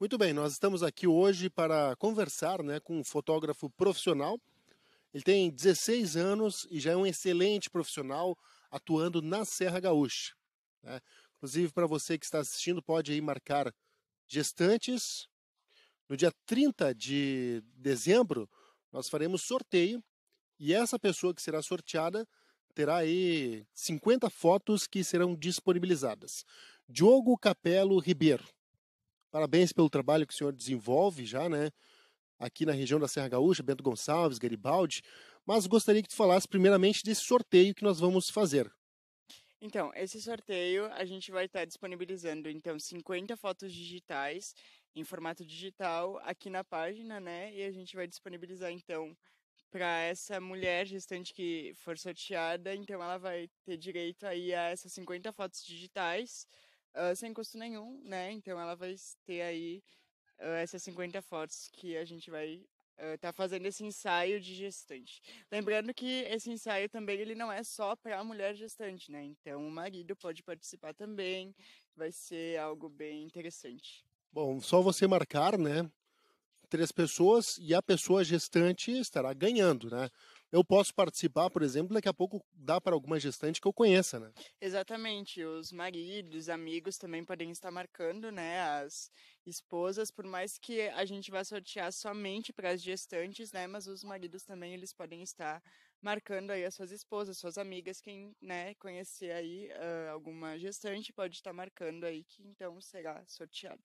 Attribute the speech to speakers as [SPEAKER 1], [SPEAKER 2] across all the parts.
[SPEAKER 1] Muito bem, nós estamos aqui hoje para conversar né, com um fotógrafo profissional. Ele tem 16 anos e já é um excelente profissional atuando na Serra Gaúcha. Né? Inclusive, para você que está assistindo, pode aí marcar gestantes. No dia 30 de dezembro, nós faremos sorteio e essa pessoa que será sorteada terá aí 50 fotos que serão disponibilizadas. Diogo Capelo Ribeiro. Parabéns pelo trabalho que o senhor desenvolve já, né? Aqui na região da Serra Gaúcha, Bento Gonçalves, Garibaldi. Mas gostaria que tu falasse primeiramente desse sorteio que nós vamos fazer.
[SPEAKER 2] Então, esse sorteio a gente vai estar disponibilizando então 50 fotos digitais em formato digital aqui na página, né? E a gente vai disponibilizar então para essa mulher gestante que for sorteada, então ela vai ter direito aí a essas 50 fotos digitais uh, sem custo nenhum, né? Então ela vai ter aí uh, essas 50 fotos que a gente vai estar tá uh, fazendo esse ensaio de gestante. Lembrando que esse ensaio também ele não é só para a mulher gestante, né? Então o marido pode participar também, vai ser algo bem interessante.
[SPEAKER 1] Bom, só você marcar, né? Três pessoas e a pessoa gestante estará ganhando, né? eu posso participar, por exemplo, daqui a pouco dá para alguma gestante que eu conheça, né?
[SPEAKER 2] Exatamente. Os maridos, amigos também podem estar marcando, né? As esposas, por mais que a gente vá sortear somente para as gestantes, né? Mas os maridos também eles podem estar marcando aí as suas esposas, suas amigas, quem né, conhecer aí uh, alguma gestante pode estar marcando aí que então será sorteado.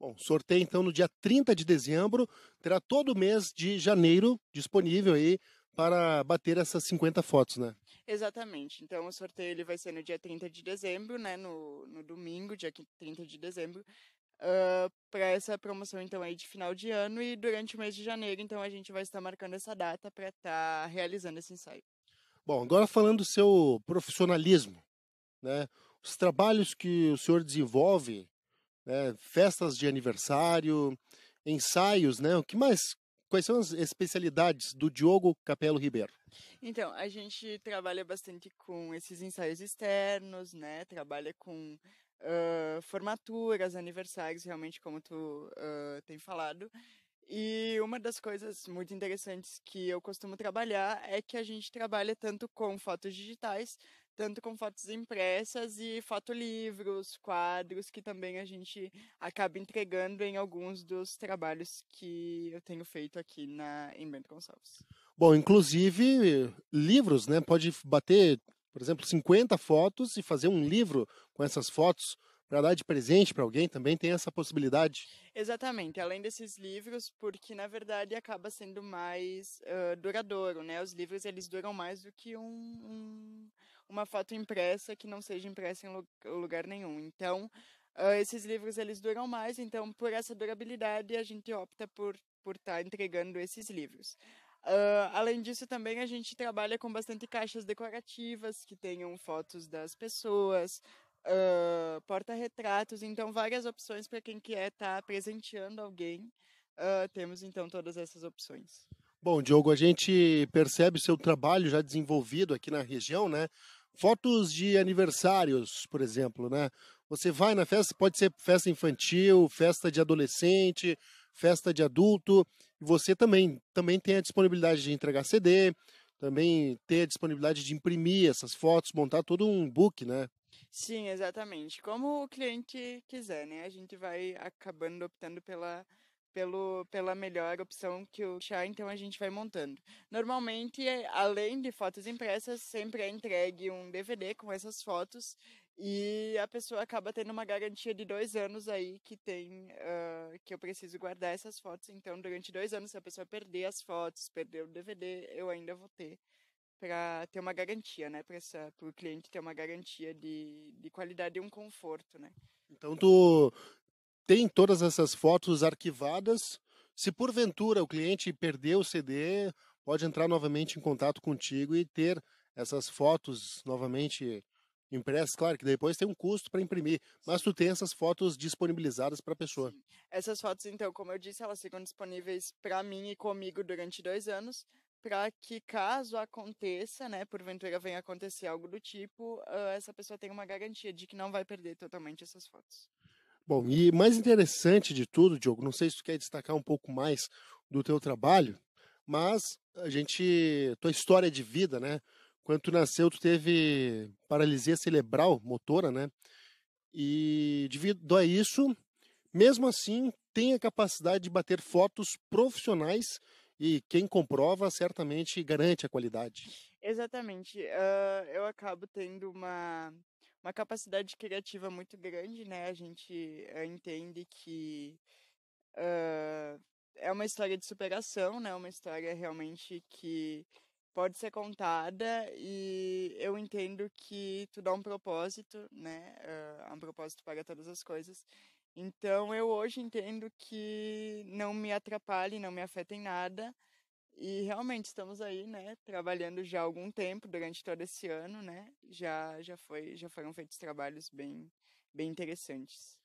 [SPEAKER 1] Bom, sorteio então no dia 30 de dezembro, terá todo o mês de janeiro disponível aí para bater essas 50 fotos, né?
[SPEAKER 2] Exatamente. Então o sorteio ele vai ser no dia 30 de dezembro, né? No, no domingo, dia 30 de dezembro. Uh, para essa promoção então aí de final de ano e durante o mês de janeiro então a gente vai estar marcando essa data para estar tá realizando esse ensaio.
[SPEAKER 1] Bom, agora falando do seu profissionalismo, né? Os trabalhos que o senhor desenvolve, né? festas de aniversário, ensaios, né? O que mais Quais são as especialidades do Diogo Capelo Ribeiro?
[SPEAKER 2] Então, a gente trabalha bastante com esses ensaios externos, né? Trabalha com uh, formaturas, aniversários, realmente como tu uh, tem falado. E uma das coisas muito interessantes que eu costumo trabalhar é que a gente trabalha tanto com fotos digitais tanto com fotos impressas e fotolivros, quadros, que também a gente acaba entregando em alguns dos trabalhos que eu tenho feito aqui na, em Bento Gonçalves.
[SPEAKER 1] Bom, inclusive livros, né? Pode bater, por exemplo, 50 fotos e fazer um livro com essas fotos para dar de presente para alguém também tem essa possibilidade.
[SPEAKER 2] Exatamente, além desses livros, porque na verdade acaba sendo mais uh, duradouro, né? Os livros eles duram mais do que um, um, uma foto impressa que não seja impressa em lugar nenhum. Então, uh, esses livros eles duram mais, então por essa durabilidade a gente opta por por estar tá entregando esses livros. Uh, além disso, também a gente trabalha com bastante caixas decorativas que tenham fotos das pessoas, uh, porta-retratos, então várias opções para quem quer estar tá presenteando alguém. Uh, temos então todas essas opções.
[SPEAKER 1] Bom, Diogo, a gente percebe seu trabalho já desenvolvido aqui na região, né? Fotos de aniversários, por exemplo, né? Você vai na festa, pode ser festa infantil, festa de adolescente, festa de adulto, e você também, também tem a disponibilidade de entregar CD, também ter a disponibilidade de imprimir essas fotos, montar todo um book, né?
[SPEAKER 2] Sim, exatamente. Como o cliente quiser, né? A gente vai acabando optando pela pelo, pela melhor opção que o chá, então a gente vai montando. Normalmente, é, além de fotos impressas, sempre é entregue um DVD com essas fotos e a pessoa acaba tendo uma garantia de dois anos aí que tem uh, que eu preciso guardar essas fotos. Então, durante dois anos, se a pessoa perder as fotos, perder o DVD, eu ainda vou ter para ter uma garantia, né? Para o cliente ter uma garantia de, de qualidade e um conforto, né?
[SPEAKER 1] Então, tu tem todas essas fotos arquivadas. Se porventura o cliente perdeu o CD, pode entrar novamente em contato contigo e ter essas fotos novamente impressas, claro que depois tem um custo para imprimir, mas tu tem essas fotos disponibilizadas para a pessoa. Sim.
[SPEAKER 2] Essas fotos, então, como eu disse, elas ficam disponíveis para mim e comigo durante dois anos, para que caso aconteça, né, porventura venha acontecer algo do tipo, ah, essa pessoa tenha uma garantia de que não vai perder totalmente essas fotos.
[SPEAKER 1] Bom, e mais interessante de tudo, Diogo, não sei se tu quer destacar um pouco mais do teu trabalho, mas a gente, tua história de vida, né? Quando tu nasceu, tu teve paralisia cerebral motora, né? E devido a isso, mesmo assim, tem a capacidade de bater fotos profissionais e quem comprova certamente garante a qualidade.
[SPEAKER 2] Exatamente. Uh, eu acabo tendo uma uma capacidade criativa muito grande, né? A gente eh, entende que uh, é uma história de superação, né? Uma história realmente que pode ser contada e eu entendo que tu dá é um propósito, né? Uh, um propósito para todas as coisas. Então eu hoje entendo que não me atrapalhe, não me afeta em nada. E realmente estamos aí, né, trabalhando já há algum tempo durante todo esse ano, né? Já já foi, já foram feitos trabalhos bem bem interessantes.